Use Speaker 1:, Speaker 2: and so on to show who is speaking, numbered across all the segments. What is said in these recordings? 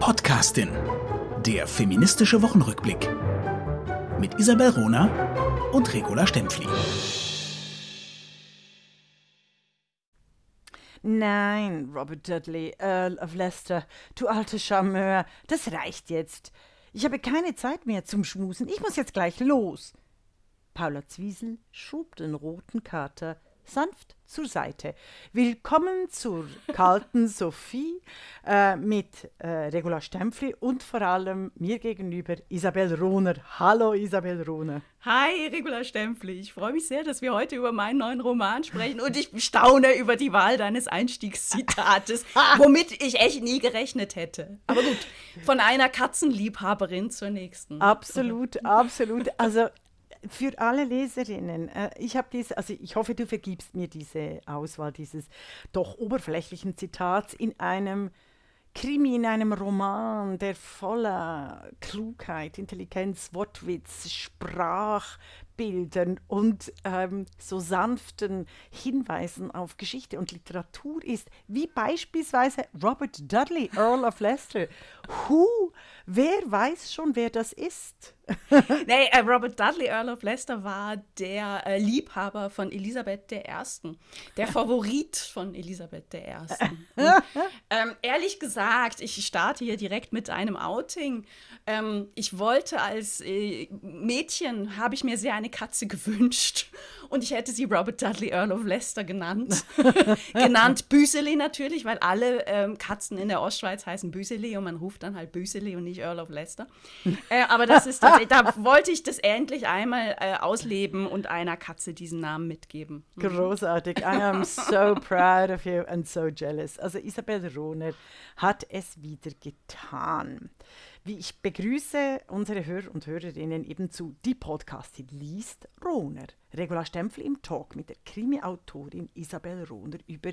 Speaker 1: Podcastin. Der feministische Wochenrückblick. Mit Isabel Rona und Regula Stempfli. Nein, Robert Dudley, Earl of Leicester, du alter Charmeur, das reicht jetzt. Ich habe keine Zeit mehr zum Schmusen, ich muss jetzt gleich los. Paula Zwiesel schob den roten Kater sanft zur Seite. Willkommen zur kalten Sophie äh, mit äh, Regula Stempfli und vor allem mir gegenüber Isabel Rohner. Hallo Isabel Rohner.
Speaker 2: Hi Regula Stempfli, ich freue mich sehr, dass wir heute über meinen neuen Roman sprechen und ich staune über die Wahl deines Einstiegszitates, womit ich echt nie gerechnet hätte. Aber gut, von einer Katzenliebhaberin zur nächsten. Absolut,
Speaker 1: mhm. absolut. Also für alle Leserinnen, äh, ich habe dies, also ich hoffe, du vergibst mir diese Auswahl dieses doch oberflächlichen Zitats in einem Krimi, in einem Roman, der voller Klugheit, Intelligenz, Wortwitz, Sprachbildern und ähm, so sanften Hinweisen auf Geschichte und Literatur ist, wie beispielsweise Robert Dudley, Earl of Leicester Huh, wer weiß schon, wer das
Speaker 2: ist? nee, äh, Robert Dudley, Earl of Leicester, war der äh, Liebhaber von Elisabeth I., der Favorit von Elisabeth I. Und, ähm, ehrlich gesagt, ich starte hier direkt mit einem Outing. Ähm, ich wollte als äh, Mädchen, habe ich mir sehr eine Katze gewünscht und ich hätte sie Robert Dudley, Earl of Leicester genannt. genannt Büseli natürlich, weil alle ähm, Katzen in der Ostschweiz heißen Büseli und man ruft ruft dann halt Büseli und nicht Earl of Leicester. äh, aber das ist da wollte ich das endlich einmal äh, ausleben und einer Katze diesen Namen mitgeben. Mhm. Großartig. I am so
Speaker 1: proud of you and so jealous. Also Isabel Rohner hat es wieder getan wie ich begrüße unsere Hörer und Hörerinnen eben zu Die Podcastin liest Rohner. Regula Stempfl im Talk mit der Krimi-Autorin Isabel Rohner über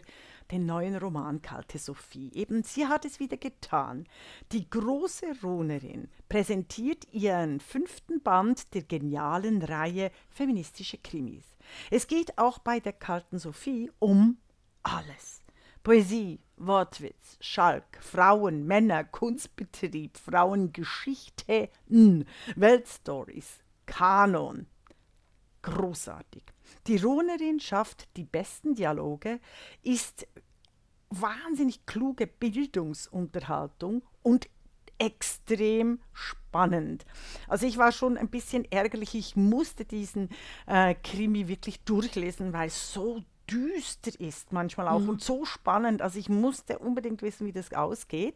Speaker 1: den neuen Roman Kalte Sophie. Eben, sie hat es wieder getan. Die große Rohnerin präsentiert ihren fünften Band der genialen Reihe Feministische Krimis. Es geht auch bei der Kalten Sophie um alles. Poesie, Wortwitz, Schalk, Frauen, Männer, Kunstbetrieb, Frauengeschichten, Weltstories, Kanon. Großartig. Die Runerin schafft die besten Dialoge, ist wahnsinnig kluge Bildungsunterhaltung und extrem spannend. Also ich war schon ein bisschen ärgerlich, ich musste diesen äh, Krimi wirklich durchlesen, weil so düster ist manchmal auch mhm. und so spannend. Also ich musste unbedingt wissen, wie das ausgeht.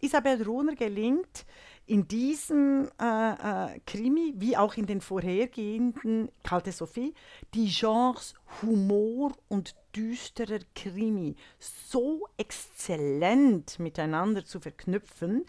Speaker 1: Isabel Rohner gelingt in diesem äh, äh, Krimi, wie auch in den vorhergehenden Kalte Sophie, die Genres Humor und düsterer Krimi so exzellent miteinander zu verknüpfen,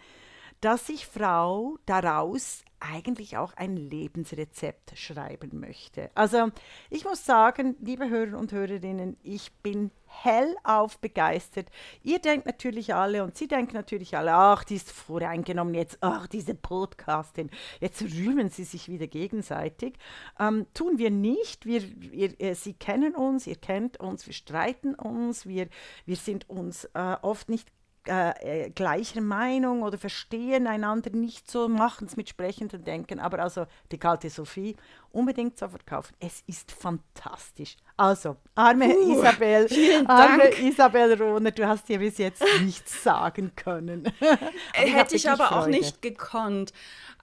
Speaker 1: dass ich Frau daraus eigentlich auch ein Lebensrezept schreiben möchte. Also ich muss sagen, liebe Hörer und Hörerinnen, ich bin hellauf begeistert. Ihr denkt natürlich alle und sie denken natürlich alle, ach, die ist voreingenommen jetzt, ach, diese Podcastin, jetzt rühmen sie sich wieder gegenseitig. Ähm, tun wir nicht, wir, wir äh, sie kennen uns, ihr kennt uns, wir streiten uns, wir, wir sind uns äh, oft nicht äh, äh, gleicher Meinung oder verstehen einander nicht so, machen es mit sprechendem Denken, aber also die kalte Sophie unbedingt sofort kaufen. Es ist fantastisch. Also, arme uh, Isabel, arme Dank. Isabel Rohner, du hast dir bis jetzt nichts sagen können.
Speaker 2: ich Hätte ich aber Freude. auch nicht gekonnt.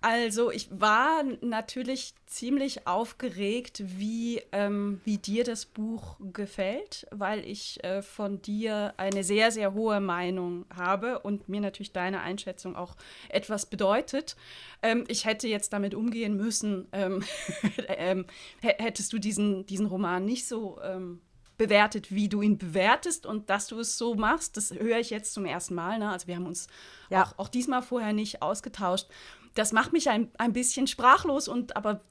Speaker 2: Also, ich war natürlich ziemlich aufgeregt, wie, ähm, wie dir das Buch gefällt, weil ich äh, von dir eine sehr, sehr hohe Meinung habe und mir natürlich deine Einschätzung auch etwas bedeutet. Ähm, ich hätte jetzt damit umgehen müssen, ähm, ähm, hättest du diesen, diesen Roman nicht so ähm, bewertet, wie du ihn bewertest und dass du es so machst, das höre ich jetzt zum ersten Mal. Ne? Also wir haben uns ja. auch, auch diesmal vorher nicht ausgetauscht das macht mich ein, ein bisschen sprachlos und aber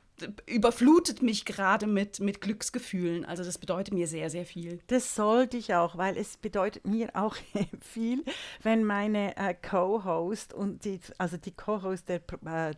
Speaker 2: überflutet mich gerade mit, mit Glücksgefühlen. Also das bedeutet mir sehr, sehr viel. Das sollte ich auch, weil es bedeutet mir auch viel,
Speaker 1: wenn meine äh, Co-Host und die, also die Co-Host äh,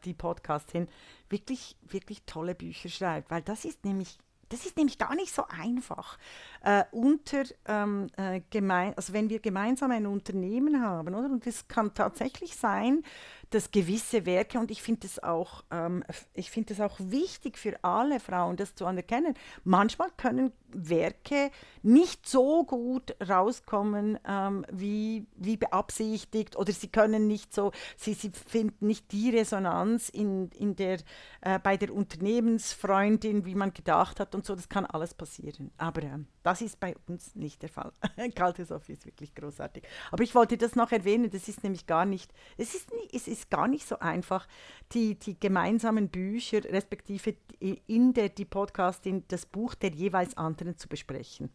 Speaker 1: die Podcastin wirklich, wirklich tolle Bücher schreibt, weil das ist nämlich das ist nämlich gar nicht so einfach. Äh, unter, ähm, äh, gemein, also wenn wir gemeinsam ein Unternehmen haben, oder? Und es kann tatsächlich sein, dass gewisse Werke, und ich finde es auch, ähm, find auch wichtig für alle Frauen, das zu anerkennen, manchmal können Werke nicht so gut rauskommen, ähm, wie, wie beabsichtigt, oder sie können nicht so, sie, sie finden nicht die Resonanz in, in der, äh, bei der Unternehmensfreundin, wie man gedacht hat und so, das kann alles passieren. Aber äh, das ist bei uns nicht der Fall. Kalte Sophie ist wirklich großartig. Aber ich wollte das noch erwähnen, das ist nämlich gar nicht, es ist, nie, es ist ist gar nicht so einfach, die, die gemeinsamen Bücher, respektive in der, die Podcast, in das Buch der jeweils anderen zu besprechen.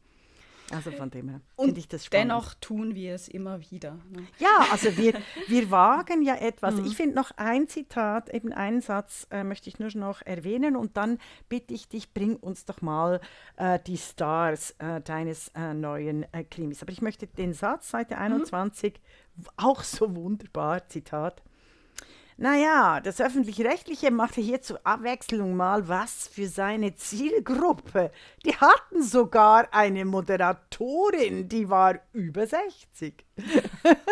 Speaker 1: Also von dem her finde ich das spannend.
Speaker 2: Dennoch tun wir es immer wieder. Ne? Ja, also wir, wir wagen
Speaker 1: ja etwas. Mhm. Ich finde noch ein Zitat, eben einen Satz äh, möchte ich nur noch erwähnen und dann bitte ich dich, bring uns doch mal äh, die Stars äh, deines äh, neuen äh, Krimis. Aber ich möchte den Satz, Seite 21, mhm. auch so wunderbar, Zitat. Naja, das öffentlich-rechtliche machte hier zur Abwechslung mal was für seine Zielgruppe. Die hatten sogar eine Moderatorin, die war über 60.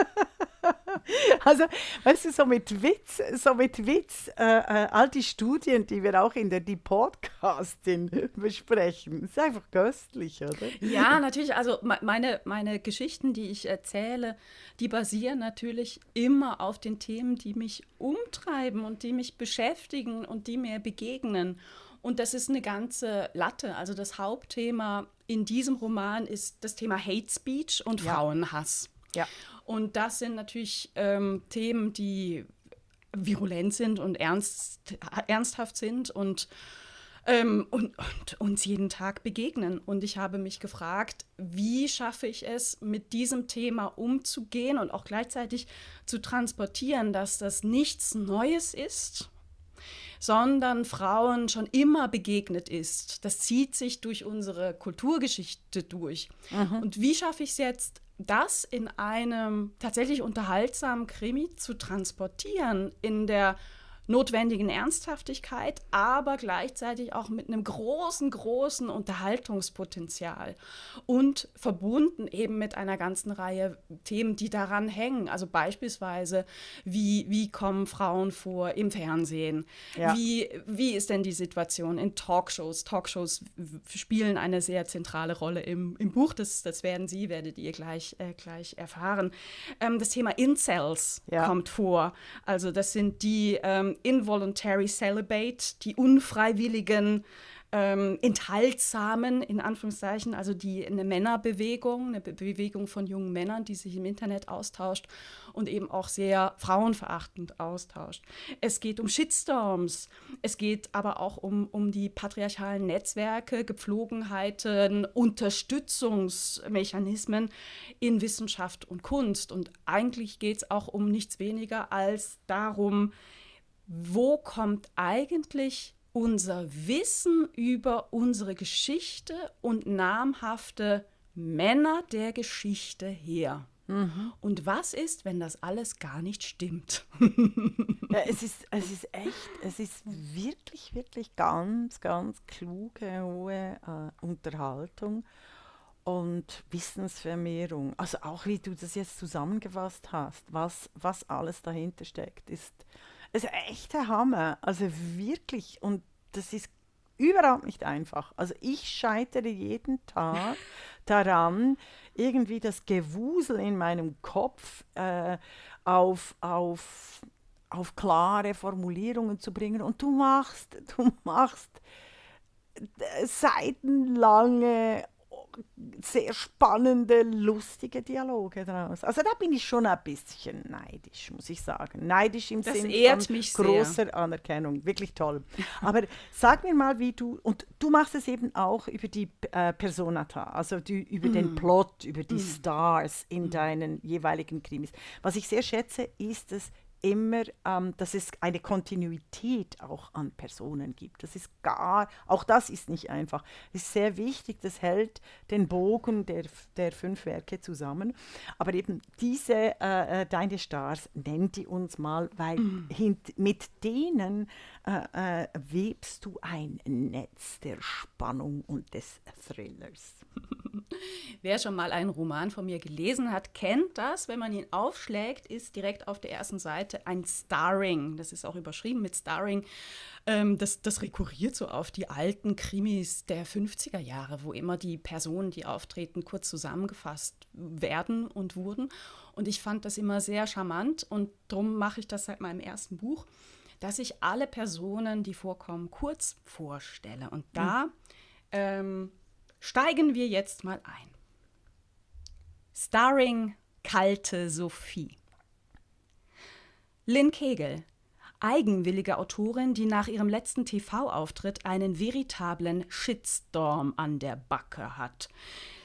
Speaker 1: also, weißt du, so mit Witz, so mit Witz, äh, äh, all die Studien, die wir auch in der die Podcastin besprechen, ist einfach köstlich, oder? Ja,
Speaker 2: natürlich. Also meine, meine Geschichten, die ich erzähle, die basieren natürlich immer auf den Themen, die mich umtreiben und die mich beschäftigen und die mir begegnen. Und das ist eine ganze Latte. Also das Hauptthema in diesem Roman ist das Thema Hate Speech und ja. Frauenhass. Ja. Und das sind natürlich ähm, Themen, die virulent sind und ernst, ernsthaft sind und, ähm, und, und uns jeden Tag begegnen. Und ich habe mich gefragt, wie schaffe ich es, mit diesem Thema umzugehen und auch gleichzeitig zu transportieren, dass das nichts Neues ist sondern Frauen schon immer begegnet ist. Das zieht sich durch unsere Kulturgeschichte durch. Mhm. Und wie schaffe ich es jetzt, das in einem tatsächlich unterhaltsamen Krimi zu transportieren, in der notwendigen Ernsthaftigkeit, aber gleichzeitig auch mit einem großen, großen Unterhaltungspotenzial und verbunden eben mit einer ganzen Reihe Themen, die daran hängen. Also beispielsweise, wie, wie kommen Frauen vor im Fernsehen? Ja. Wie, wie ist denn die Situation in Talkshows? Talkshows spielen eine sehr zentrale Rolle im, im Buch. Das, das werden Sie, werdet ihr gleich, äh, gleich erfahren. Ähm, das Thema Incels ja. kommt vor. Also das sind die ähm, Involuntary Celibate, die unfreiwilligen ähm, enthaltsamen, in Anführungszeichen, also die eine Männerbewegung, eine Be Bewegung von jungen Männern, die sich im Internet austauscht und eben auch sehr frauenverachtend austauscht. Es geht um Shitstorms, es geht aber auch um, um die patriarchalen Netzwerke, Gepflogenheiten, Unterstützungsmechanismen in Wissenschaft und Kunst. Und eigentlich geht es auch um nichts weniger als darum, wo kommt eigentlich unser Wissen über unsere Geschichte und namhafte Männer der Geschichte her? Mhm. Und was ist, wenn das alles gar nicht stimmt? ja, es, ist, es ist echt, es ist
Speaker 1: wirklich, wirklich ganz, ganz kluge, hohe äh, Unterhaltung und Wissensvermehrung. Also auch wie du das jetzt zusammengefasst hast, was, was alles dahinter steckt, ist das ist ein echter Hammer. Also wirklich. Und das ist überhaupt nicht einfach. Also ich scheitere jeden Tag daran, irgendwie das Gewusel in meinem Kopf äh, auf, auf, auf klare Formulierungen zu bringen. Und du machst, du machst äh, seitenlange sehr spannende, lustige Dialoge draus. Also da bin ich schon ein bisschen neidisch, muss ich sagen. Neidisch im Sinne von großer sehr. Anerkennung. Wirklich toll. Aber sag mir mal, wie du, und du machst es eben auch über die äh, Personata, also die, über mm. den Plot, über die mm. Stars in mm. deinen jeweiligen Krimis. Was ich sehr schätze, ist es, immer, ähm, dass es eine Kontinuität auch an Personen gibt. Das ist gar, auch das ist nicht einfach. Das ist sehr wichtig, das hält den Bogen der, der fünf Werke zusammen. Aber eben diese äh, äh Deine Stars, nenn die uns mal, weil mm. hint, mit denen äh, äh, webst du ein Netz der Spannung und des Thrillers.
Speaker 2: Wer schon mal einen Roman von mir gelesen hat, kennt das. Wenn man ihn aufschlägt, ist direkt auf der ersten Seite hätte ein Starring, das ist auch überschrieben mit Starring, ähm, das, das rekurriert so auf die alten Krimis der 50er Jahre, wo immer die Personen, die auftreten, kurz zusammengefasst werden und wurden. Und ich fand das immer sehr charmant und darum mache ich das seit meinem ersten Buch, dass ich alle Personen, die vorkommen, kurz vorstelle. Und da mhm. ähm, steigen wir jetzt mal ein. Starring Kalte Sophie. Lynn Kegel, eigenwillige Autorin, die nach ihrem letzten TV-Auftritt einen veritablen Shitstorm an der Backe hat.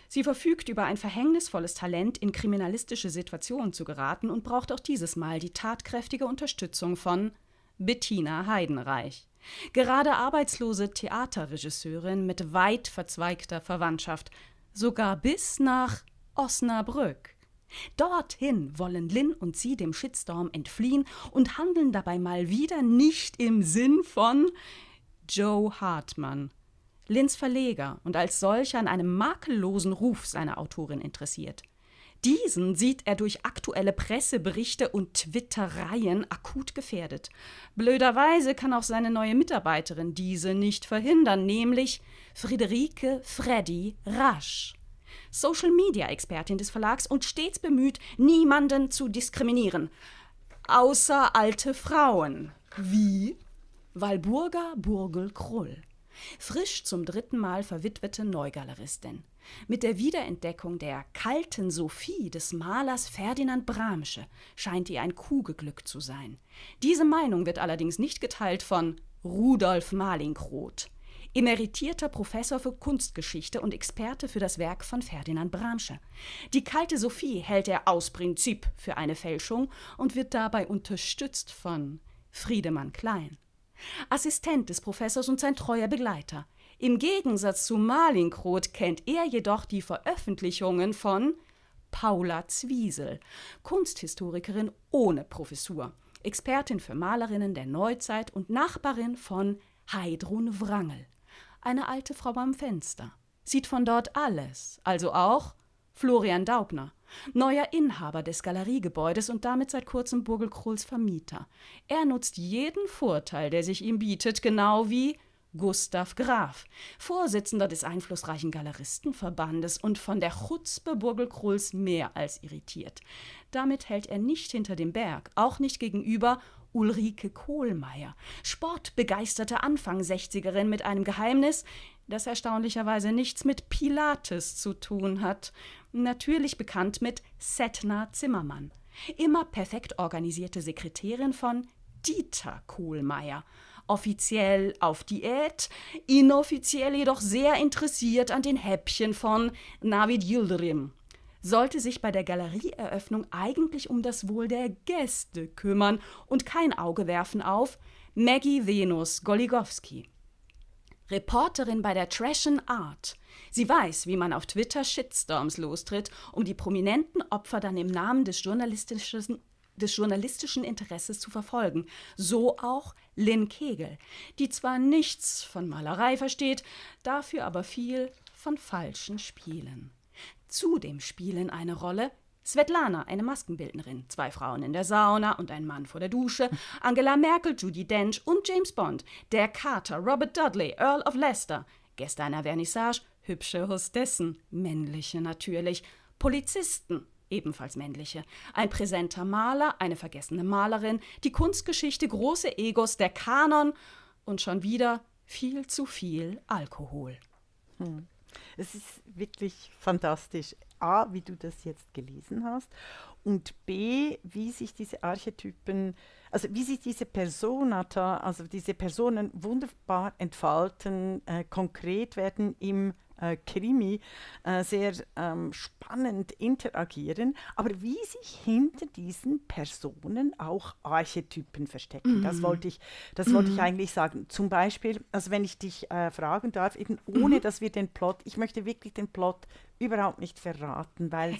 Speaker 2: Sie verfügt über ein verhängnisvolles Talent, in kriminalistische Situationen zu geraten und braucht auch dieses Mal die tatkräftige Unterstützung von Bettina Heidenreich. Gerade arbeitslose Theaterregisseurin mit weit verzweigter Verwandtschaft, sogar bis nach Osnabrück. Dorthin wollen Lin und sie dem Shitstorm entfliehen und handeln dabei mal wieder nicht im Sinn von Joe Hartmann, Lins Verleger und als solcher an einem makellosen Ruf seiner Autorin interessiert. Diesen sieht er durch aktuelle Presseberichte und Twittereien akut gefährdet. Blöderweise kann auch seine neue Mitarbeiterin diese nicht verhindern, nämlich Friederike Freddy Rasch. Social-Media-Expertin des Verlags und stets bemüht, niemanden zu diskriminieren. Außer alte Frauen. Wie? Walburga Burgel-Krull. Frisch zum dritten Mal verwitwete Neugaleristin. Mit der Wiederentdeckung der kalten Sophie des Malers Ferdinand Bramsche scheint ihr ein Kuhgeglück zu sein. Diese Meinung wird allerdings nicht geteilt von Rudolf Malinkroth emeritierter Professor für Kunstgeschichte und Experte für das Werk von Ferdinand Bramsche. Die kalte Sophie hält er aus Prinzip für eine Fälschung und wird dabei unterstützt von Friedemann Klein. Assistent des Professors und sein treuer Begleiter. Im Gegensatz zu Malinkroth kennt er jedoch die Veröffentlichungen von Paula Zwiesel, Kunsthistorikerin ohne Professur, Expertin für Malerinnen der Neuzeit und Nachbarin von Heidrun Wrangel eine alte Frau am Fenster, sieht von dort alles, also auch Florian Daubner, neuer Inhaber des Galeriegebäudes und damit seit kurzem Burgelkrohls Vermieter. Er nutzt jeden Vorteil, der sich ihm bietet, genau wie Gustav Graf, Vorsitzender des einflussreichen Galeristenverbandes und von der Chutzpe Burgelkrohls mehr als irritiert. Damit hält er nicht hinter dem Berg, auch nicht gegenüber Ulrike Kohlmeier, sportbegeisterte anfang 60 erin mit einem Geheimnis, das erstaunlicherweise nichts mit Pilates zu tun hat, natürlich bekannt mit Setna Zimmermann, immer perfekt organisierte Sekretärin von Dieter Kohlmeier, offiziell auf Diät, inoffiziell jedoch sehr interessiert an den Häppchen von Navid Yildirim sollte sich bei der Galerieeröffnung eigentlich um das Wohl der Gäste kümmern und kein Auge werfen auf Maggie Venus Goligowski. Reporterin bei der Trashen Art. Sie weiß, wie man auf Twitter Shitstorms lostritt, um die prominenten Opfer dann im Namen des journalistischen, des journalistischen Interesses zu verfolgen. So auch Lynn Kegel, die zwar nichts von Malerei versteht, dafür aber viel von falschen Spielen. Zudem spielen eine Rolle Svetlana, eine Maskenbildnerin, zwei Frauen in der Sauna und ein Mann vor der Dusche, Angela Merkel, Judy Dench und James Bond, der Carter, Robert Dudley, Earl of Leicester, Gäste einer Vernissage, hübsche Hostessen, männliche natürlich, Polizisten, ebenfalls männliche, ein präsenter Maler, eine vergessene Malerin, die Kunstgeschichte, große Egos, der Kanon und schon wieder viel zu viel Alkohol. Hm. Es ist
Speaker 1: wirklich fantastisch. A, wie du das jetzt gelesen hast und B, wie sich diese Archetypen, also wie sich diese Personata, also diese Personen wunderbar entfalten, äh, konkret werden im äh, Krimi äh, sehr ähm, spannend interagieren, aber wie sich hinter diesen Personen auch Archetypen verstecken. Mhm. Das wollte ich, das mhm. wollte ich mhm. eigentlich sagen. Zum Beispiel, also wenn ich dich äh, fragen darf, eben ohne mhm. dass wir den Plot, ich möchte wirklich den Plot überhaupt nicht verraten, weil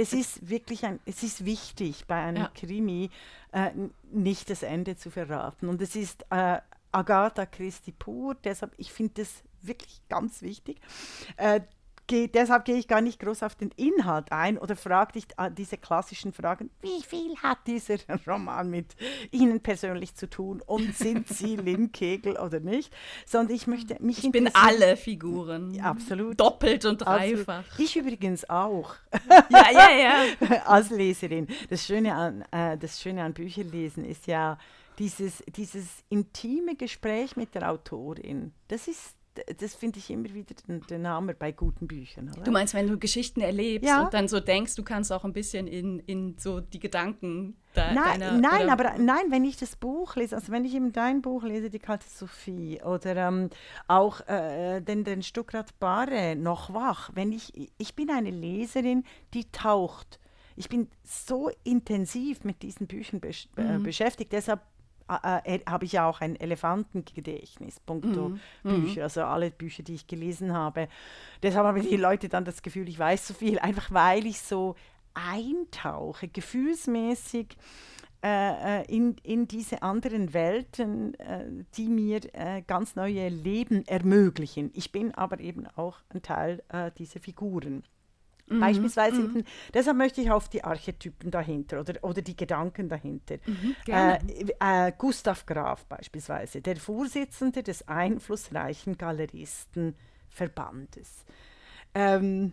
Speaker 1: es ist wirklich ein, es ist wichtig bei einem ja. Krimi äh, nicht das Ende zu verraten und es ist äh, Agatha Christie pur, deshalb ich finde es wirklich ganz wichtig. Äh, geh, deshalb gehe ich gar nicht groß auf den Inhalt ein oder frage dich äh, diese klassischen Fragen, wie viel hat dieser Roman mit Ihnen persönlich zu tun und sind Sie Lynn Kegel oder nicht, sondern ich möchte mich Ich bin alle
Speaker 2: Figuren.
Speaker 1: absolut. Doppelt und dreifach. Also, ich übrigens auch.
Speaker 2: Ja, ja,
Speaker 1: ja. Als Leserin. Das Schöne an, äh, das Schöne an Bücherlesen ist ja, dieses, dieses intime Gespräch mit der Autorin, das ist das finde ich immer wieder den, den Hammer bei guten Büchern.
Speaker 2: Oder? Du meinst, wenn du Geschichten erlebst ja. und dann so denkst, du kannst auch ein bisschen in, in so die Gedanken de nein, deiner... Nein, aber
Speaker 1: nein, wenn ich das Buch lese, also wenn ich eben dein Buch lese, die Kalte Sophie oder ähm, auch äh, äh den, den Stuckrad Barre, noch wach, wenn ich, ich bin eine Leserin, die taucht. Ich bin so intensiv mit diesen Büchern besch äh, mhm. äh, beschäftigt, deshalb Ah, ah, äh, habe ich auch ein Elefantengedächtnis, punkto mhm, mhm. Bücher, also alle Bücher, die ich gelesen habe. Deshalb haben die Leute dann das Gefühl, ich weiß so viel, einfach weil ich so eintauche, gefühlsmäßig äh, äh in, in diese anderen Welten, äh, die mir äh, ganz neue Leben ermöglichen. Ich bin aber eben auch ein Teil äh, dieser Figuren.
Speaker 2: Mhm. Beispielsweise. Mhm.
Speaker 1: Deshalb möchte ich auf die Archetypen dahinter oder, oder die Gedanken dahinter. Mhm, äh, äh, Gustav Graf beispielsweise, der Vorsitzende des einflussreichen Galeristenverbandes. Ähm,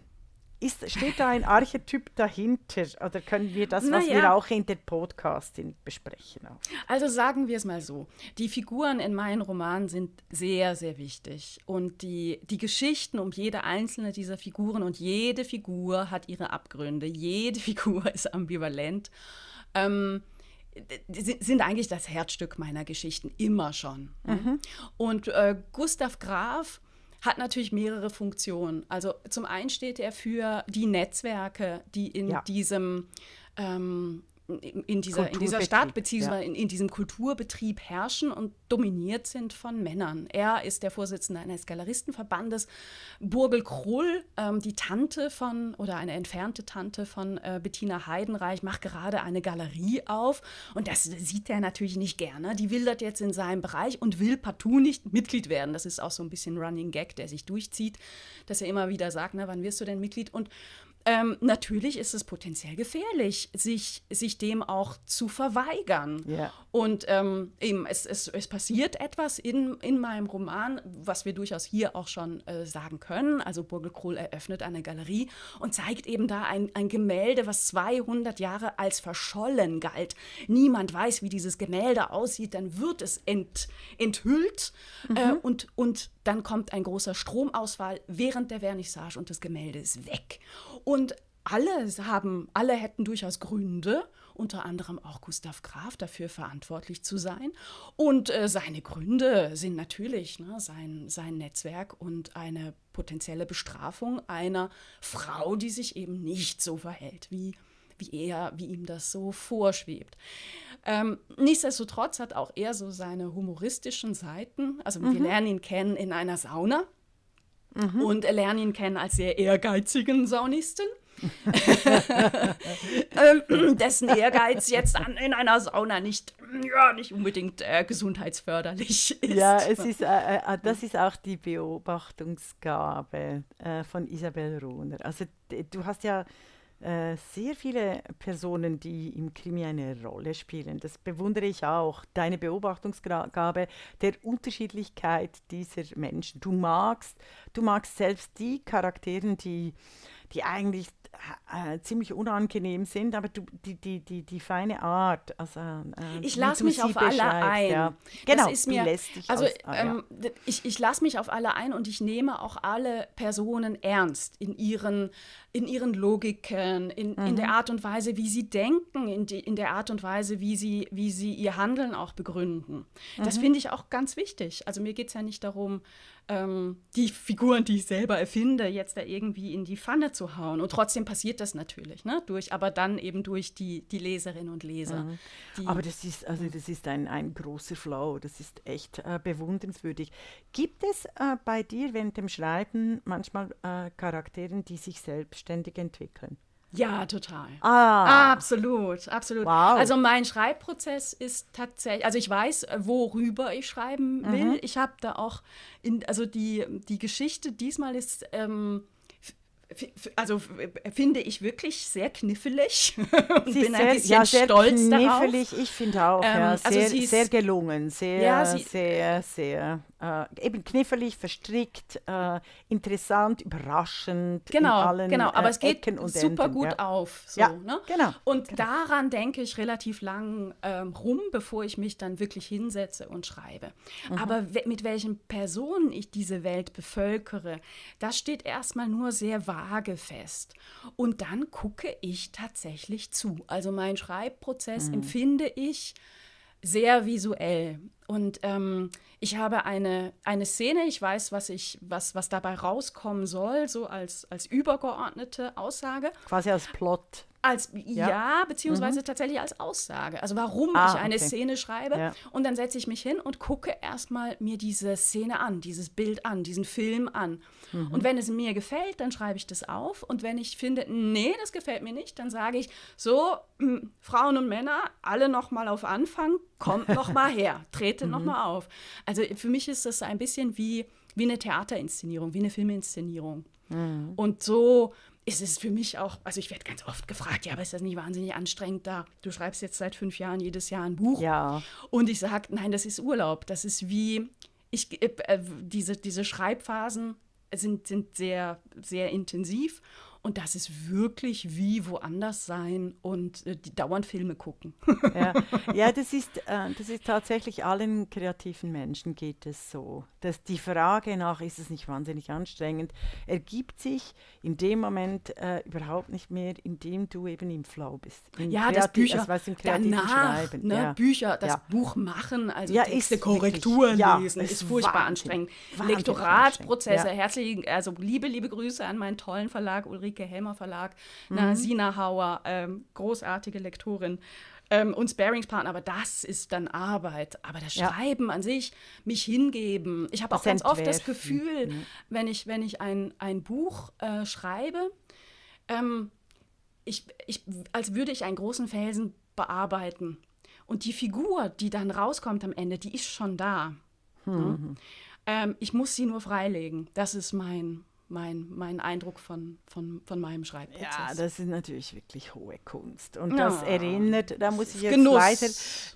Speaker 1: ist, steht da ein Archetyp dahinter? Oder können wir das, was naja. wir auch in den Podcasting besprechen? Auch?
Speaker 2: Also sagen wir es mal so. Die Figuren in meinen Romanen sind sehr, sehr wichtig. Und die, die Geschichten um jede einzelne dieser Figuren und jede Figur hat ihre Abgründe. Jede Figur ist ambivalent. Ähm, sind eigentlich das Herzstück meiner Geschichten immer schon. Ne? Mhm. Und äh, Gustav Graf hat natürlich mehrere Funktionen. Also zum einen steht er für die Netzwerke, die in ja. diesem ähm, in dieser, in dieser Stadt beziehungsweise ja. in, in, diesem Kulturbetrieb herrschen und dominiert sind von Männern. Er ist der Vorsitzende eines Galeristenverbandes. Burgel Krull, ähm, die Tante von oder eine entfernte Tante von äh, Bettina Heidenreich, macht gerade eine Galerie auf und das sieht er natürlich nicht gerne. Die wildert jetzt in seinem Bereich und will partout nicht Mitglied werden. Das ist auch so ein bisschen Running Gag, der sich durchzieht, dass er immer wieder sagt, na, wann wirst du denn Mitglied? Und ähm, natürlich ist es potenziell gefährlich, sich, sich dem auch zu verweigern. Yeah. Und ähm, eben, es, es, es passiert etwas in, in meinem Roman, was wir durchaus hier auch schon äh, sagen können. Also Burgelkohl eröffnet eine Galerie und zeigt eben da ein, ein Gemälde, was 200 Jahre als verschollen galt. Niemand weiß, wie dieses Gemälde aussieht, dann wird es ent, enthüllt äh, mhm. äh, und, und dann kommt ein großer Stromausfall während der Vernissage und das Gemälde ist weg. Und alle haben, alle hätten durchaus Gründe, unter anderem auch Gustav Graf dafür verantwortlich zu sein. Und äh, seine Gründe sind natürlich ne, sein, sein Netzwerk und eine potenzielle Bestrafung einer Frau, die sich eben nicht so verhält wie äh, wie er, wie ihm das so vorschwebt. Ähm, nichtsdestotrotz hat auch er so seine humoristischen Seiten. Also mhm. wir lernen ihn kennen in einer Sauna mhm. und lernen ihn kennen als sehr ehrgeizigen Saunisten. Ähm, dessen Ehrgeiz jetzt an, in einer Sauna nicht, ja, nicht unbedingt äh, gesundheitsförderlich ist. Ja, es
Speaker 1: ist, äh, äh, das ist auch die Beobachtungsgabe äh, von Isabel Rohner. Also du hast ja äh, sehr viele Personen, die im Krimi eine Rolle spielen. Das bewundere ich auch. Deine Beobachtungsgabe der Unterschiedlichkeit dieser Menschen. Du magst, du magst selbst die Charakteren, die, die eigentlich äh, äh, ziemlich unangenehm sind, aber du, die, die, die, die feine Art. Also, äh, ich lasse mich auf alle ein. Ja. Genau, das ist mir, also, aus, ah, ähm,
Speaker 2: ja. ich, ich lasse mich auf alle ein und ich nehme auch alle Personen ernst in ihren, in ihren Logiken, in, mhm. in der mhm. Art und Weise, wie sie denken, in, die, in der Art und Weise, wie sie, wie sie ihr Handeln auch begründen. Mhm. Das finde ich auch ganz wichtig. Also mir geht es ja nicht darum, ähm, die Figuren, die ich selber erfinde, jetzt da irgendwie in die Pfanne zu hauen. Und trotzdem passiert das natürlich, ne? Durch, aber dann eben durch die, die Leserinnen und Leser. Mhm.
Speaker 1: Die, aber das ist, also das ist ein, ein großer Flow, das ist echt äh, bewundernswürdig. Gibt es äh, bei dir während dem Schreiben manchmal äh, Charakteren, die sich selbstständig entwickeln?
Speaker 2: Ja, total. Ah. Absolut, absolut. Wow. Also mein Schreibprozess ist tatsächlich, also ich weiß, äh, worüber ich schreiben mhm. will. Mhm. Ich habe da auch, in, also die, die Geschichte diesmal ist, ähm, also äh, finde ich wirklich sehr knifflig und sie bin sehr, ein bisschen ja, sehr stolz knifflig, darauf.
Speaker 1: Ich finde auch, ähm, ja, also sehr, also ist, sehr gelungen, sehr, ja, sie, sehr, sehr äh, eben knifflig, verstrickt, äh, interessant, überraschend. Genau, in allen, genau. Aber äh, es geht super Enden, gut ja.
Speaker 2: auf. So, ja, ne? genau. Und genau. daran denke ich relativ lang ähm, rum, bevor ich mich dann wirklich hinsetze und schreibe. Mhm. Aber mit welchen Personen ich diese Welt bevölkere, das steht erstmal nur sehr vage fest. Und dann gucke ich tatsächlich zu. Also mein Schreibprozess mhm. empfinde ich sehr visuell. Und ähm, ich habe eine, eine Szene, ich weiß, was, ich, was, was dabei rauskommen soll, so als, als übergeordnete Aussage.
Speaker 1: Quasi als Plot.
Speaker 2: Als, ja. ja beziehungsweise mhm. tatsächlich als Aussage. Also warum ah, ich eine okay. Szene schreibe. Ja. Und dann setze ich mich hin und gucke erstmal mir diese Szene an, dieses Bild an, diesen Film an. Mhm. Und wenn es mir gefällt, dann schreibe ich das auf. Und wenn ich finde, nee, das gefällt mir nicht, dann sage ich, so, mh, hm, Frauen und Männer, alle nochmal auf Anfang, kommt noch mal her, trete noch mhm. mal auf. Also für mich ist das ein bisschen wie, wie eine Theaterinszenierung, wie eine Filminszenierung. Mhm. Und so ist es für mich auch, also ich werde ganz oft gefragt, ja, aber ist das nicht wahnsinnig anstrengend da? Du schreibst jetzt seit fünf Jahren jedes Jahr ein Buch. Ja. Und ich sage, nein, das ist Urlaub. Das ist wie, ich, äh, äh diese, diese Schreibphasen sind, sind sehr, sehr intensiv. Und das ist wirklich wie woanders sein und äh, die dauernd Filme gucken.
Speaker 1: ja, ja das, ist, äh, das ist tatsächlich allen kreativen Menschen geht es so. Dass die Frage nach, ist es nicht wahnsinnig anstrengend, ergibt sich in dem Moment äh, überhaupt nicht mehr, in dem du eben im Flow bist. Im ja, Kreati das Bücher, also, im danach, Schreiben. Ne, ja. Bücher, das ja. Buch
Speaker 2: machen, also ja, Texte, Korrekturen ja, lesen, ist, ist furchtbar anstrengend. Lektoratprozesse, herzlichen, also liebe, liebe Grüße an meinen tollen Verlag Ulrike Ulrike Helmer Verlag, mhm. Nasina Hauer, ähm, großartige Lektorin ähm, und Sparingspartner, aber das ist dann Arbeit. Aber das Schreiben ja. an sich, mich hingeben. Ich habe auch ganz oft das Gefühl, mhm. wenn ich, wenn ich ein, ein Buch äh, schreibe, ähm, ich, ich, als würde ich einen großen Felsen bearbeiten. Und die Figur, die dann rauskommt am Ende, die ist schon da. Mhm. Ja? Hm. Ähm, ich muss sie nur freilegen. Das ist mein, mein, mein Eindruck von, von, von meinem Schreibprozess. Ja, das
Speaker 1: ist natürlich wirklich hohe Kunst. Und ja.
Speaker 2: erinnert, da muss ich jetzt Genuss. leider,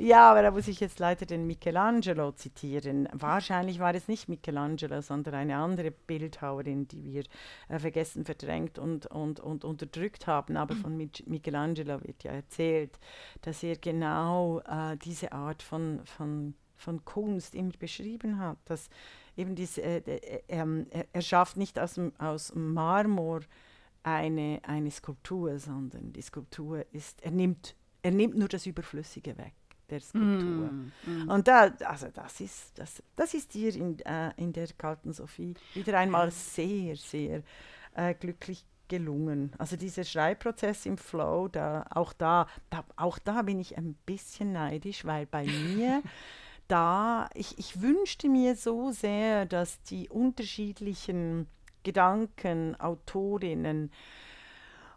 Speaker 1: ja, aber da muss ich jetzt leider den Michelangelo zitieren. Wahrscheinlich war es nicht Michelangelo, sondern eine andere Bildhauerin, die wir äh, vergessen, verdrängt und, und, und unterdrückt haben. Aber mhm. von Michelangelo wird ja erzählt, dass er genau äh, diese Art von, von von Kunst eben beschrieben hat, dass eben diese, äh, äh, er ähm, schafft nicht aus, aus Marmor eine, eine Skulptur, sondern die Skulptur ist, er nimmt, er nimmt nur das Überflüssige weg der Skulptur. Mm, mm. Und da, also das ist, das, das ist hier in, äh, in der Kalten Sophie wieder einmal sehr, sehr äh, glücklich gelungen. Also dieser Schreibprozess im Flow, da, auch, da, da, auch da bin ich ein bisschen neidisch, weil bei mir da, ich, ich wünschte mir so sehr, dass die unterschiedlichen Gedanken, Autorinnen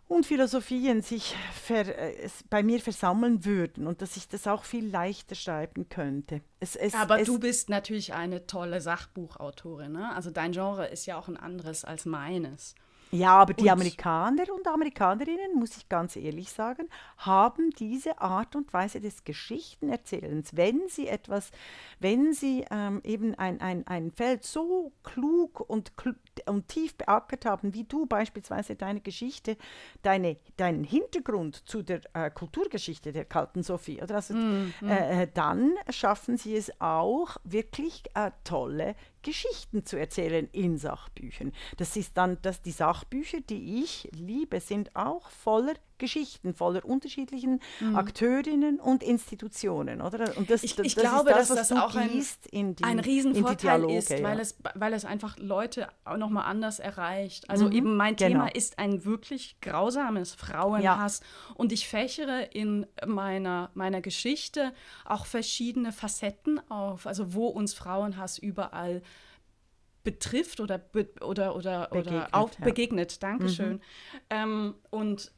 Speaker 1: und Philosophien sich äh, bei mir versammeln würden und dass ich das auch viel leichter schreiben könnte. Es, es, Aber es du
Speaker 2: bist natürlich eine tolle Sachbuchautorin. Ne? Also dein Genre ist ja auch ein anderes als meines.
Speaker 1: Ja, aber die und Amerikaner und Amerikanerinnen, muss ich ganz ehrlich sagen, haben diese Art und Weise des Geschichtenerzählens, wenn sie etwas, wenn sie ähm, eben ein, ein, ein Feld so klug und, kl und tief beackert haben, wie du beispielsweise deine Geschichte, deine, deinen Hintergrund zu der äh, Kulturgeschichte der kalten Sophie, oder? Also, mm, mm. Äh, dann schaffen sie es auch, wirklich äh, tolle Geschichten zu erzählen in Sachbüchern. Das ist dann, dass die Sachbücher, die ich liebe, sind auch voller Geschichten voller unterschiedlichen mhm. Akteurinnen und Institutionen, oder? Und das, ich, ich das glaube, ist das, dass das auch ein, in die, ein Riesenvorteil in ist, weil, ja. es,
Speaker 2: weil es einfach Leute nochmal anders erreicht. Also mhm. eben mein genau. Thema ist ein wirklich grausames Frauenhass ja. und ich fächere in meiner, meiner Geschichte auch verschiedene Facetten auf, also wo uns Frauenhass überall betrifft oder be oder oder begegnet, auf, ja. begegnet. Dankeschön. Mhm. Ähm, und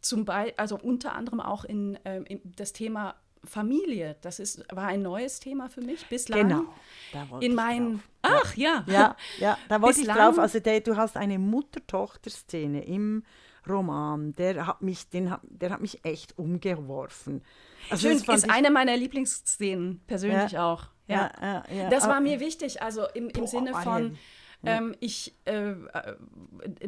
Speaker 2: zum Beispiel, also unter anderem auch in, ähm, in, das Thema Familie. Das ist, war ein neues Thema für mich bislang. Genau. Da in meinen, ach ja. Ja, ja, da wollte bislang, ich drauf. Also
Speaker 1: der, du hast eine Mutter-Tochter-Szene im Roman, der hat mich, den, der hat mich echt umgeworfen. Also Schön, ist eine
Speaker 2: meiner Lieblingsszenen, persönlich ja, auch. Ja. ja das war ah. mir wichtig, also im, im Boah, Sinne von, ähm, ich äh, äh,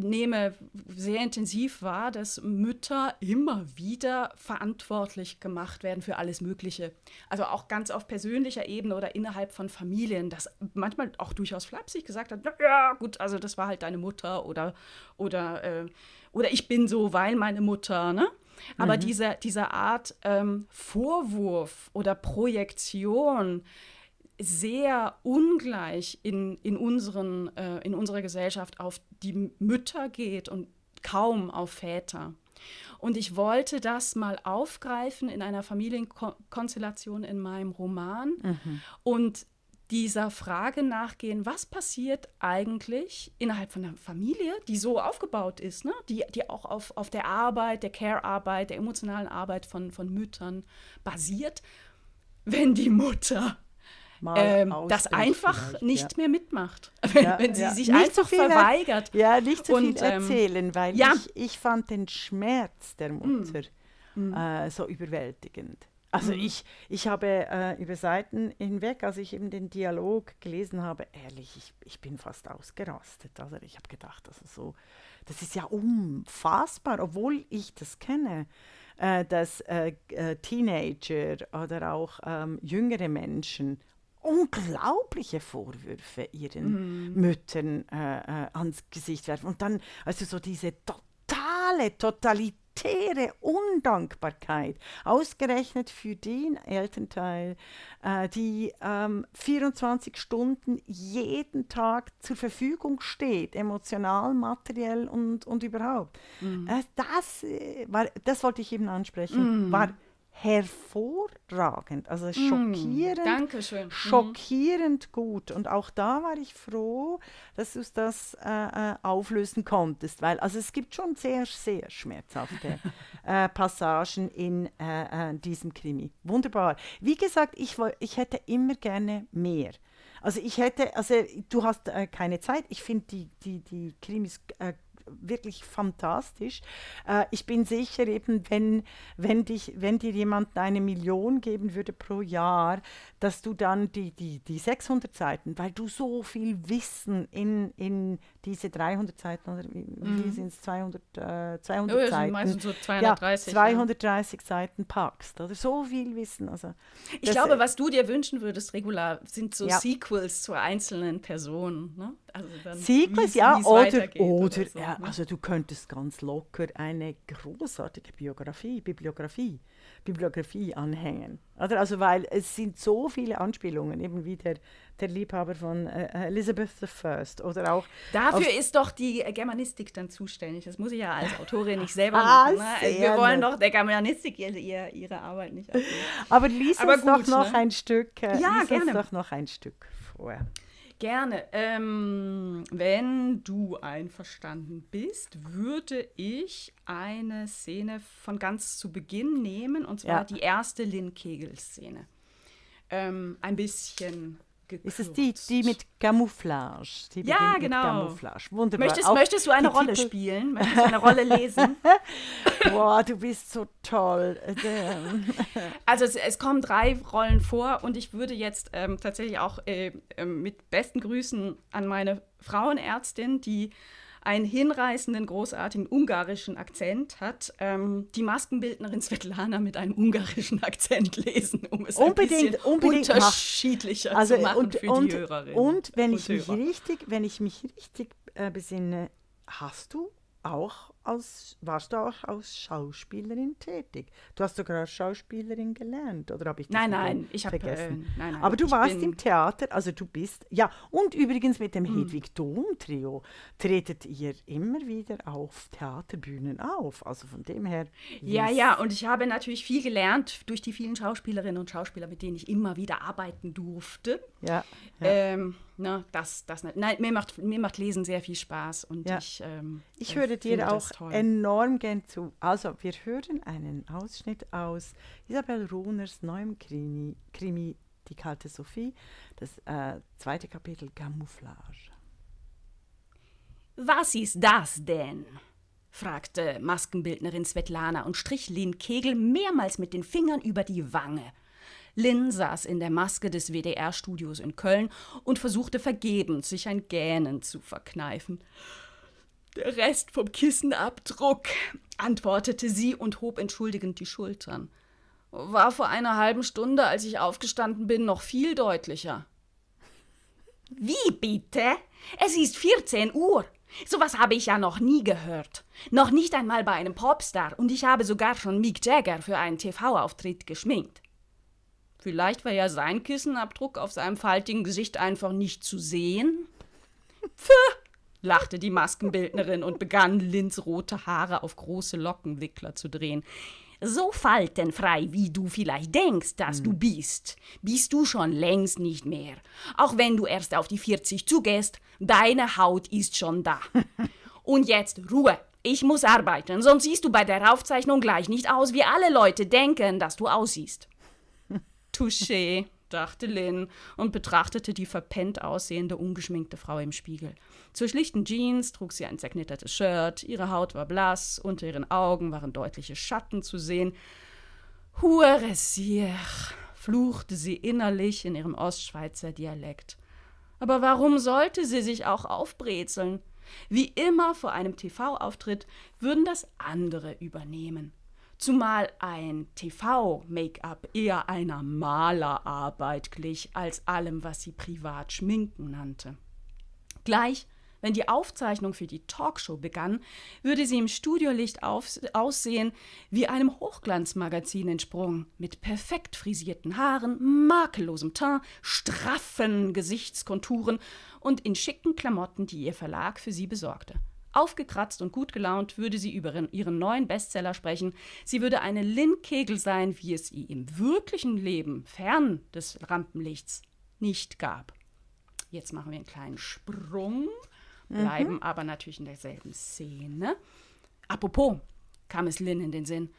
Speaker 2: nehme sehr intensiv wahr, dass Mütter immer wieder verantwortlich gemacht werden für alles Mögliche. Also auch ganz auf persönlicher Ebene oder innerhalb von Familien, dass manchmal auch durchaus flapsig gesagt hat, ja gut, also das war halt deine Mutter oder, oder, äh, oder ich bin so, weil meine Mutter, ne? Aber mhm. diese, diese Art ähm, Vorwurf oder Projektion, sehr ungleich in, in, unseren, äh, in unserer Gesellschaft auf die Mütter geht und kaum auf Väter. Und ich wollte das mal aufgreifen in einer Familienkonstellation in meinem Roman mhm. und dieser Frage nachgehen, was passiert eigentlich innerhalb von einer Familie, die so aufgebaut ist, ne? die, die auch auf, auf der Arbeit, der Care-Arbeit, der emotionalen Arbeit von, von Müttern basiert, wenn die Mutter
Speaker 1: ähm, das einfach nicht
Speaker 2: ja. mehr mitmacht, wenn, ja, wenn sie ja. sich nicht einfach so viel, verweigert. Ja, nicht zu so viel ähm, erzählen, weil ich,
Speaker 1: ich fand den Schmerz der mm. Mutter mm. äh, so überwältigend. Also mm. ich, ich habe äh, über Seiten hinweg, als ich eben den Dialog gelesen habe, ehrlich, ich, ich bin fast ausgerastet. Also ich habe gedacht, das also ist so, das ist ja unfassbar, obwohl ich das kenne äh, dass äh, äh, Teenager oder auch ähm, jüngere Menschen unglaubliche Vorwürfe ihren mm. Müttern äh, äh, ans Gesicht werfen. Und dann, also so diese totale totalitäre Undankbarkeit, ausgerechnet für den Elternteil, äh, die ähm, 24 Stunden jeden Tag zur Verfügung steht, emotional, materiell und, und überhaupt. Mm. Äh, das, äh, war, das wollte ich eben ansprechen, mm. war hervorragend, also schockierend, mm, schockierend mm. gut. Und auch da war ich froh, dass du das äh, äh auflösen konntest, weil also es gibt schon sehr, sehr schmerzhafte äh, Passagen in äh, äh, diesem Krimi. Wunderbar. Wie gesagt, ich, ich hätte immer gerne mehr. Also ich hätte, also du hast äh, keine Zeit. Ich finde die, die, die Krimis wirklich fantastisch. Äh, ich bin sicher eben, wenn, wenn, dich, wenn dir jemand eine Million geben würde pro Jahr, dass du dann die, die, die 600 Seiten, weil du so viel Wissen in, in diese 300 Seiten, oder wie, mhm. Äh, oh, sind es, 200, äh, 200 oh, Seiten. meistens so 230. Ja, 230 ja. Seiten packst, oder so viel
Speaker 2: Wissen. Also, ich glaube, äh, was du dir wünschen würdest, regular, sind so ja. Sequels zu einzelnen Personen, ne? Also dann Sequels, ja, oder, oder,
Speaker 1: so, ja, ne? also du könntest ganz locker eine großartige Biografie, Bibliografie, Bibliografie anhängen. Oder? Also weil es sind so viele Anspielungen, eben wie der, der Liebhaber von äh,
Speaker 2: äh Elizabeth I. oder auch... Dafür ist doch die Germanistik dann zuständig. Das muss ich ja als Autorin nicht selber ah, machen. Ne? Also wir wollen doch der Germanistik ihre, ihre, Arbeit nicht abnehmen.
Speaker 1: Aber lies Aber uns gut, doch noch ne? ein Stück. Äh, ja, lies gerne. uns doch noch ein Stück vor.
Speaker 2: Gerne. Ähm, wenn du einverstanden bist, würde ich eine Szene von ganz zu Beginn nehmen, und zwar ja. die erste Lynn Kegel-Szene. Ähm, ein bisschen Geklucht. Ist es die, die mit Camouflage? Die ja, genau. Camouflage. Wunderbar. Möchtest, möchtest du eine Rolle Titel? spielen? Möchtest du eine Rolle lesen?
Speaker 1: Boah, du bist so toll.
Speaker 2: also es, es, kommen drei Rollen vor und ich würde jetzt ähm, tatsächlich auch äh, äh, mit besten Grüßen an meine Frauenärztin, die einen hinreißenden, großartigen ungarischen Akzent hat ähm, die Maskenbildnerin Svetlana mit einem ungarischen Akzent lesen, um es unbedingt, ein bisschen unbedingt unterschiedlicher also, zu machen und, für und, die Hörerin. Und
Speaker 1: wenn ich Hörer. mich richtig, wenn ich mich richtig äh, besinne, hast du auch als, warst du auch als Schauspielerin tätig? Du hast sogar als Schauspielerin gelernt, oder habe ich das nein, nein, ich hab, äh, vergessen? Äh, nein, nein, Aber du warst im Theater, also du bist, ja, und übrigens mit dem mhm. Hedwig Dom Trio tretet ihr immer wieder auf Theaterbühnen auf, also von dem her. Ja, ja, und
Speaker 2: ich habe natürlich viel gelernt durch die vielen Schauspielerinnen und Schauspieler, mit denen ich immer wieder arbeiten durfte.
Speaker 1: Ja. ja. Ähm,
Speaker 2: na, das, das, nein, mir macht, mir macht Lesen sehr viel Spaß und ja. ich. Ähm, ich würde äh, dir auch Toll.
Speaker 1: enorm gern zu. Also, wir hören einen Ausschnitt aus Isabel Ruhners neuem Krimi, Krimi Die kalte Sophie, das äh, zweite Kapitel
Speaker 2: Camouflage. Was ist das denn? fragte Maskenbildnerin Svetlana und strich Lynn Kegel mehrmals mit den Fingern über die Wange. Lynn saß in der Maske des WDR-Studios in Köln und versuchte vergebens, sich ein Gähnen zu verkneifen. Der Rest vom Kissenabdruck, antwortete sie und hob entschuldigend die Schultern. War vor einer halben Stunde, als ich aufgestanden bin, noch viel deutlicher. Wie bitte? Es ist 14 Uhr. Sowas habe ich ja noch nie gehört. Noch nicht einmal bei einem Popstar und ich habe sogar schon Mick Jagger für einen TV-Auftritt geschminkt. Vielleicht war ja sein Kissenabdruck auf seinem faltigen Gesicht einfach nicht zu sehen. Pfff, lachte die Maskenbildnerin und begann Lins rote Haare auf große Lockenwickler zu drehen. So faltenfrei, wie du vielleicht denkst, dass hm. du bist, bist du schon längst nicht mehr. Auch wenn du erst auf die 40 zugehst, deine Haut ist schon da. und jetzt Ruhe. Ich muss arbeiten, sonst siehst du bei der Aufzeichnung gleich nicht aus, wie alle Leute denken, dass du aussiehst. Touché dachte Lynn und betrachtete die verpennt aussehende, ungeschminkte Frau im Spiegel. Zur schlichten Jeans trug sie ein zerknittertes Shirt, ihre Haut war blass, unter ihren Augen waren deutliche Schatten zu sehen. Hueresier, fluchte sie innerlich in ihrem Ostschweizer Dialekt. Aber warum sollte sie sich auch aufbrezeln? Wie immer vor einem TV-Auftritt würden das andere übernehmen zumal ein TV-Make-up eher einer Malerarbeit glich als allem, was sie privat Schminken nannte. Gleich wenn die Aufzeichnung für die Talkshow begann, würde sie im Studiolicht aussehen wie einem Hochglanzmagazin entsprungen, mit perfekt frisierten Haaren, makellosem Teint, straffen Gesichtskonturen und in schicken Klamotten, die ihr Verlag für sie besorgte. Aufgekratzt und gut gelaunt würde sie über ihren neuen Bestseller sprechen. Sie würde eine Lynn Kegel sein, wie es sie im wirklichen Leben fern des Rampenlichts nicht gab. Jetzt machen wir einen kleinen Sprung, mhm. bleiben mhm. aber natürlich in derselben Szene. Apropos, kam es Lynn in den Sinn.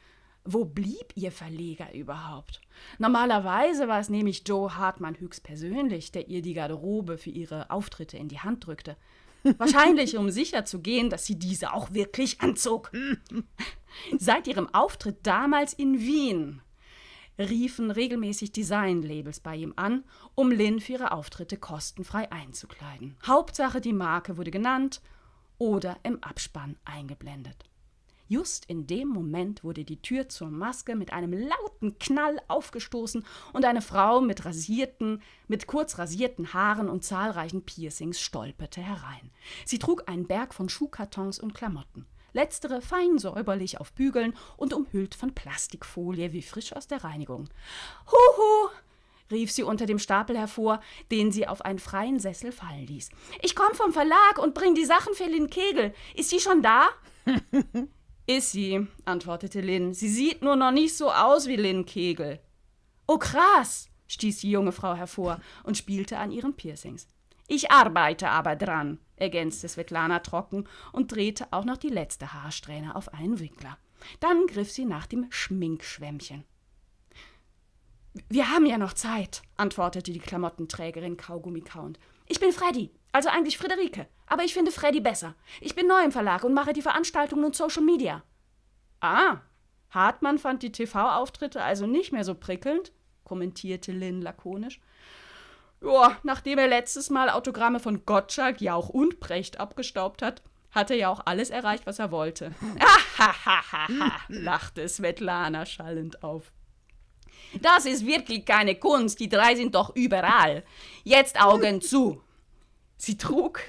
Speaker 2: Wo blieb ihr Verleger überhaupt? Normalerweise war es nämlich Joe Hartmann höchstpersönlich, der ihr die Garderobe für ihre Auftritte in die Hand drückte. Wahrscheinlich, um sicher zu gehen, dass sie diese auch wirklich anzog. Seit ihrem Auftritt damals in Wien riefen regelmäßig Designlabels bei ihm an, um Lynn für ihre Auftritte kostenfrei einzukleiden. Hauptsache, die Marke wurde genannt oder im Abspann eingeblendet. Just in dem Moment wurde die Tür zur Maske mit einem lauten Knall aufgestoßen und eine Frau mit rasierten, mit kurz rasierten Haaren und zahlreichen Piercings stolperte herein. Sie trug einen Berg von Schuhkartons und Klamotten letztere fein säuberlich auf Bügeln und umhüllt von Plastikfolie wie frisch aus der Reinigung. Huhu! rief sie unter dem Stapel hervor, den sie auf einen freien Sessel fallen ließ. Ich komme vom Verlag und bring die Sachen für den Kegel. Ist sie schon da? Ist sie, antwortete Lynn. Sie sieht nur noch nicht so aus wie Lynn Kegel. Oh, krass, stieß die junge Frau hervor und spielte an ihren Piercings. Ich arbeite aber dran, ergänzte Svetlana trocken und drehte auch noch die letzte Haarsträhne auf einen Winkler. Dann griff sie nach dem Schminkschwämmchen. Wir haben ja noch Zeit, antwortete die Klamottenträgerin Kaugummi kauend. Ich bin Freddy. Also eigentlich Friederike. Aber ich finde Freddy besser. Ich bin neu im Verlag und mache die Veranstaltungen und Social Media. Ah, Hartmann fand die TV-Auftritte also nicht mehr so prickelnd, kommentierte Lynn lakonisch. Joa, nachdem er letztes Mal Autogramme von Gottschalk, Jauch und Precht abgestaubt hat, hat er ja auch alles erreicht, was er wollte. Ahahaha, lachte Svetlana schallend auf. Das ist wirklich keine Kunst, die drei sind doch überall. Jetzt Augen zu. Sie trug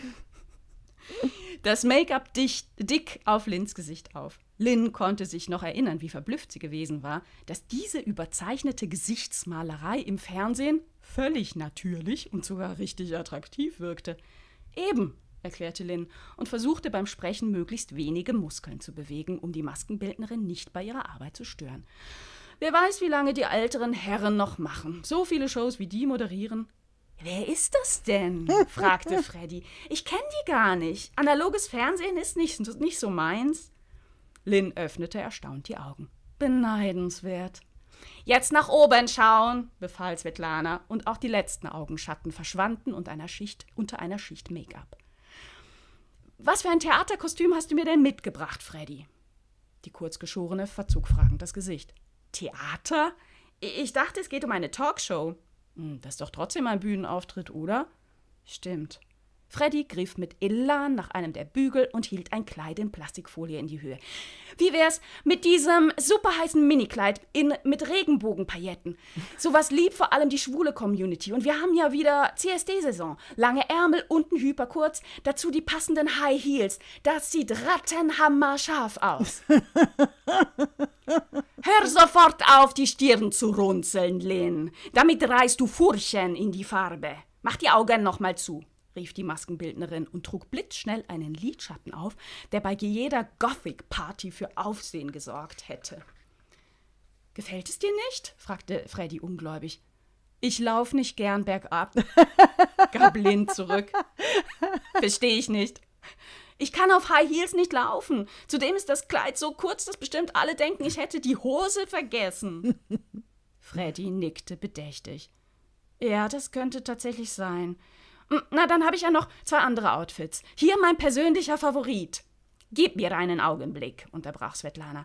Speaker 2: das Make-up dick auf Lins Gesicht auf. Lin konnte sich noch erinnern, wie verblüfft sie gewesen war, dass diese überzeichnete Gesichtsmalerei im Fernsehen völlig natürlich und sogar richtig attraktiv wirkte. Eben, erklärte Lin und versuchte beim Sprechen möglichst wenige Muskeln zu bewegen, um die Maskenbildnerin nicht bei ihrer Arbeit zu stören. Wer weiß, wie lange die älteren Herren noch machen. So viele Shows wie die moderieren, Wer ist das denn? fragte Freddy. Ich kenne die gar nicht. Analoges Fernsehen ist nicht, nicht so meins. Lynn öffnete erstaunt die Augen. Beneidenswert. Jetzt nach oben schauen, befahl Svetlana, und auch die letzten Augenschatten verschwanden unter einer Schicht, unter einer Schicht Make-up. Was für ein Theaterkostüm hast du mir denn mitgebracht, Freddy? Die kurzgeschorene verzog fragend das Gesicht. Theater? Ich dachte, es geht um eine Talkshow. Hm, das ist doch trotzdem ein Bühnenauftritt, oder? Stimmt. Freddy griff mit Elan nach einem der Bügel und hielt ein Kleid in Plastikfolie in die Höhe. Wie wär's mit diesem superheißen Minikleid in, mit Regenbogenpailletten? Sowas liebt vor allem die schwule Community. Und wir haben ja wieder CSD-Saison. Lange Ärmel, unten hyperkurz, dazu die passenden High Heels. Das sieht rattenhammer scharf aus. Hör sofort auf, die Stirn zu runzeln, Lynn. Damit reißt du Furchen in die Farbe. Mach die Augen nochmal zu rief die Maskenbildnerin und trug blitzschnell einen Lidschatten auf, der bei jeder Gothic-Party für Aufsehen gesorgt hätte. Gefällt es dir nicht? fragte Freddy ungläubig. Ich lauf nicht gern bergab, gab Lynn zurück. Verstehe ich nicht. Ich kann auf High Heels nicht laufen. Zudem ist das Kleid so kurz, dass bestimmt alle denken, ich hätte die Hose vergessen. Freddy nickte bedächtig. Ja, das könnte tatsächlich sein. Hm, na, dann habe ich ja noch zwei andere Outfits. Hier mein persönlicher Favorit. Gib mir einen Augenblick, unterbrach Svetlana.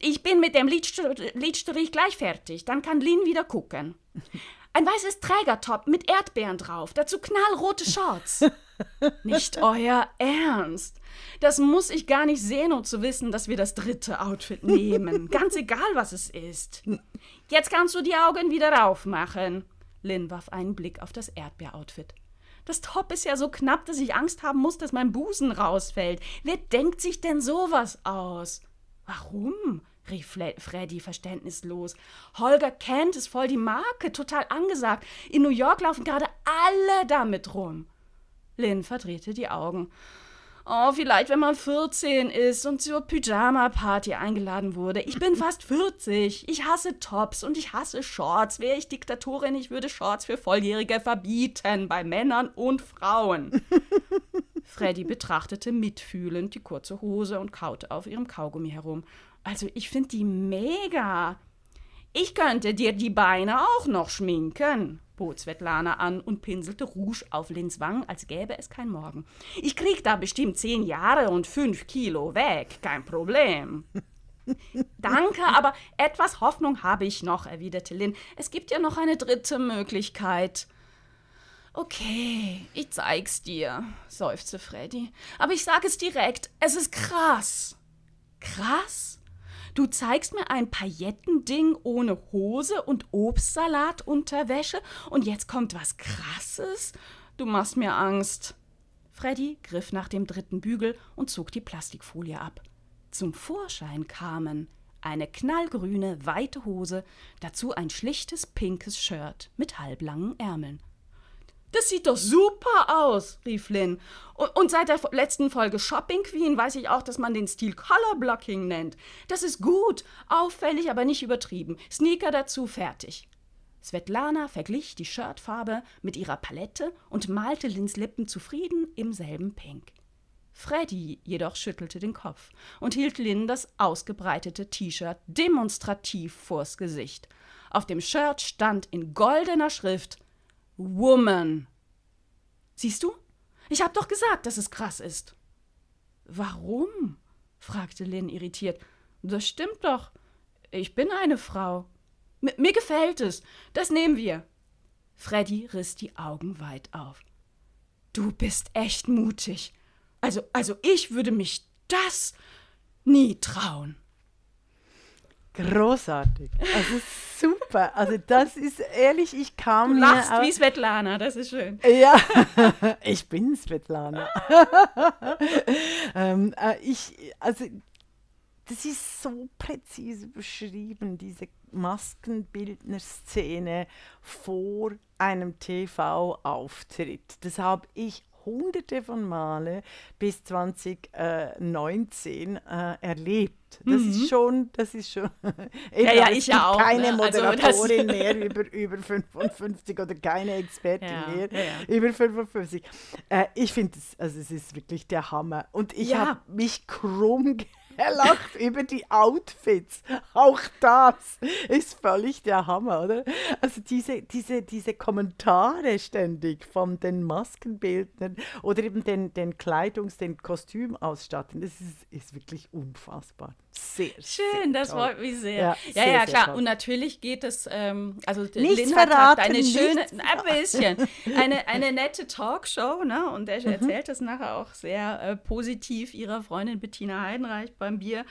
Speaker 2: Ich bin mit dem Lidstrich gleich fertig, dann kann Lin wieder gucken. Ein weißes Trägertop mit Erdbeeren drauf, dazu knallrote Shorts. nicht euer Ernst. Das muss ich gar nicht sehen, um zu wissen, dass wir das dritte Outfit nehmen. Ganz egal, was es ist. Jetzt kannst du die Augen wieder raufmachen. Lin warf einen Blick auf das Erdbeeroutfit. Das Top ist ja so knapp, dass ich Angst haben muss, dass mein Busen rausfällt. Wer denkt sich denn sowas aus? Warum? rief Freddy verständnislos. Holger Kent ist voll die Marke, total angesagt. In New York laufen gerade alle damit rum. Lynn verdrehte die Augen. Oh, vielleicht, wenn man 14 ist und zur Pyjama-Party eingeladen wurde. Ich bin fast 40. Ich hasse Tops und ich hasse Shorts. Wäre ich Diktatorin, ich würde Shorts für Volljährige verbieten, bei Männern und Frauen. Freddy betrachtete mitfühlend die kurze Hose und kaute auf ihrem Kaugummi herum. Also, ich finde die mega. Ich könnte dir die Beine auch noch schminken bot Svetlana an und pinselte Rouge auf Lins Wang, als gäbe es kein Morgen. Ich krieg da bestimmt zehn Jahre und fünf Kilo weg, kein Problem. Danke, aber etwas Hoffnung habe ich noch, erwiderte Lin. Es gibt ja noch eine dritte Möglichkeit. Okay, ich zeig's dir, seufzte Freddy. Aber ich sag es direkt, es ist krass. Krass? Du zeigst mir ein Paillettending ohne Hose und Obstsalat unter Wäsche und jetzt kommt was Krasses? Du machst mir Angst. Freddy griff nach dem dritten Bügel und zog die Plastikfolie ab. Zum Vorschein kamen eine knallgrüne, weite Hose, dazu ein schlichtes pinkes Shirt mit halblangen Ärmeln. Das sieht doch super aus, rief Lynn. Und, und seit der letzten Folge Shopping Queen weiß ich auch, dass man den Stil Color Blocking nennt. Das ist gut, auffällig, aber nicht übertrieben. Sneaker dazu, fertig. Svetlana verglich die Shirtfarbe mit ihrer Palette und malte Lins Lippen zufrieden im selben Pink. Freddy jedoch schüttelte den Kopf und hielt Lynn das ausgebreitete T-Shirt demonstrativ vors Gesicht. Auf dem Shirt stand in goldener Schrift Woman. Siehst du? Ich hab doch gesagt, dass es krass ist. Warum? fragte Lynn irritiert. Das stimmt doch. Ich bin eine Frau. M mir gefällt es. Das nehmen wir. Freddy riss die Augen weit auf. Du bist echt mutig. Also, also ich würde mich das nie trauen großartig. Also super. Also das
Speaker 1: ist ehrlich, ich kam Du lachst wie
Speaker 2: Svetlana, das ist schön. Ja,
Speaker 1: ich bin Svetlana. ähm, äh, ich, also das ist so präzise beschrieben, diese Maskenbildner-Szene vor einem TV-Auftritt. Das habe ich hunderte von Male bis 2019 äh, äh, erlebt das mhm. ist schon, das ist schon. Ich ja, ja, ich ja auch. Keine ne? Also, Moderatorin also, mehr über, über 55 oder keine Expertin ja, mehr ja, über 55. Äh, ich finde es, also es ist wirklich der Hammer. Und ich habe mich krumm gelacht über die Outfits. Auch das ist völlig der Hammer, oder? Also diese, diese, diese Kommentare ständig von den Maskenbildnern oder eben den, den Kleidungs-, den Kostümausstatten, das ist, ist wirklich unfassbar sehr. Schön, sehr das toll. freut mich sehr. Ja, ja, sehr, ja klar. Sehr und
Speaker 2: natürlich geht es, ähm, also nichts Lin verraten, hat eine schöne, ein bisschen, eine, eine nette Talkshow, ne? Und er mhm. erzählt mhm. das nachher auch sehr äh, positiv ihrer Freundin Bettina Heidenreich beim Bier.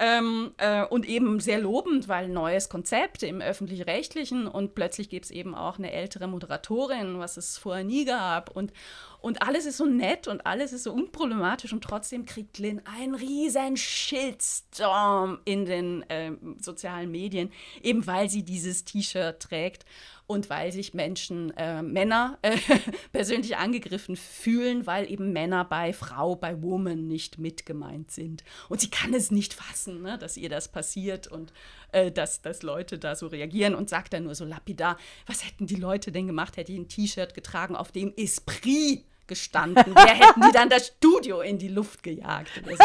Speaker 2: Ähm, äh, und eben sehr lobend, weil neues Konzept im öffentlich-rechtlichen und plötzlich gibt es eben auch eine ältere Moderatorin, was es vorher nie gab. Und, und alles ist so nett und alles ist so unproblematisch und trotzdem kriegt Lynn einen riesen Shitstorm in den äh, sozialen Medien, eben weil sie dieses T-Shirt trägt und weil sich Menschen, äh, Männer äh, persönlich angegriffen fühlen, weil eben Männer bei Frau, bei Woman nicht mitgemeint sind. Und sie kann es nicht fassen, ne, dass ihr das passiert und äh, dass, dass Leute da so reagieren und sagt dann nur so lapidar, was hätten die Leute denn gemacht, hätte ich ein T-Shirt getragen, auf dem Esprit gestanden. Wir hätten die dann das Studio in die Luft gejagt. So.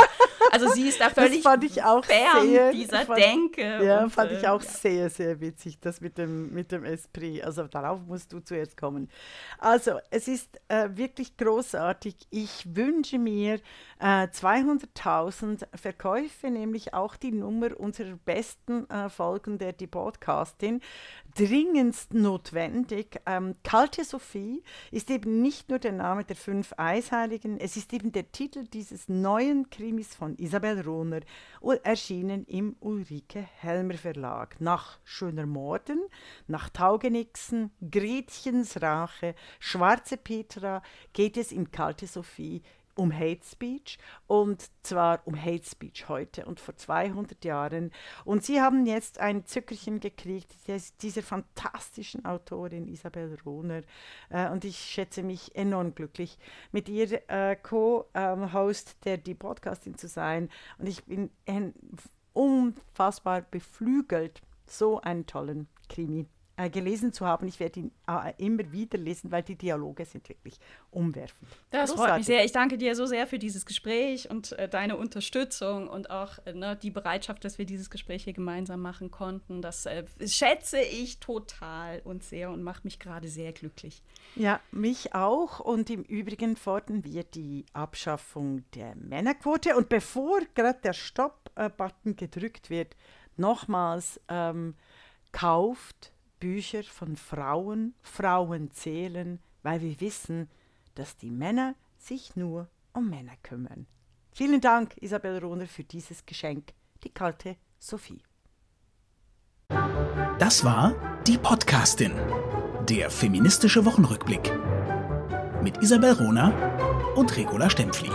Speaker 2: Also sie ist da völlig das fand ich
Speaker 1: auch fern sehr, dieser fand, Denke. Ja, und, fand ich äh, auch ja. sehr, sehr witzig, das mit dem, mit dem Esprit. Also darauf musst du zuerst kommen. Also es ist äh, wirklich großartig. Ich wünsche mir, 200.000 äh, Verkäufe, nämlich auch die Nummer unserer besten äh, Folgen der Die Podcastin, dringendst notwendig. Ähm, Kalte Sophie ist eben nicht nur der Name der fünf Eisheiligen, es ist eben der Titel dieses neuen Krimis von Isabel Rohner, erschienen im Ulrike Helmer Verlag. Nach Schöner Morden, nach Taugenixen, Gretchens Rache, Schwarze Petra geht es im Kalte Sophie um Hate Speech und zwar um Hate Speech heute und vor 200 Jahren. Und sie haben jetzt ein Zückerchen gekriegt, dieser fantastischen Autorin Isabel Rohner. Äh, und ich schätze mich enorm glücklich, mit ihr äh, Co-Host der Die Podcastin zu sein. Und ich bin unfassbar beflügelt, so einen tollen Krimi äh, gelesen zu haben. Ich werde ihn äh, immer wieder lesen, weil die Dialoge sind wirklich umwerfend. Das Großartig. freut mich sehr.
Speaker 2: Ich danke dir so sehr für dieses Gespräch und äh, deine Unterstützung und auch äh, ne, die Bereitschaft, dass wir dieses Gespräch hier gemeinsam machen konnten. Das äh, schätze ich total und sehr und macht mich gerade sehr glücklich.
Speaker 1: Ja, mich auch. Und im Übrigen fordern wir die Abschaffung der Männerquote. Und bevor gerade der Stopp-Button äh, gedrückt wird, nochmals ähm, kauft Bücher von Frauen Frauen zählen, weil wir wissen, dass die Männer sich nur um Männer kümmern. Vielen Dank, Isabel Rohner, für dieses Geschenk. Die kalte Sophie.
Speaker 2: Das war die Podcastin.
Speaker 1: Der feministische Wochenrückblick. Mit Isabel Rohner und Regula Stempfli.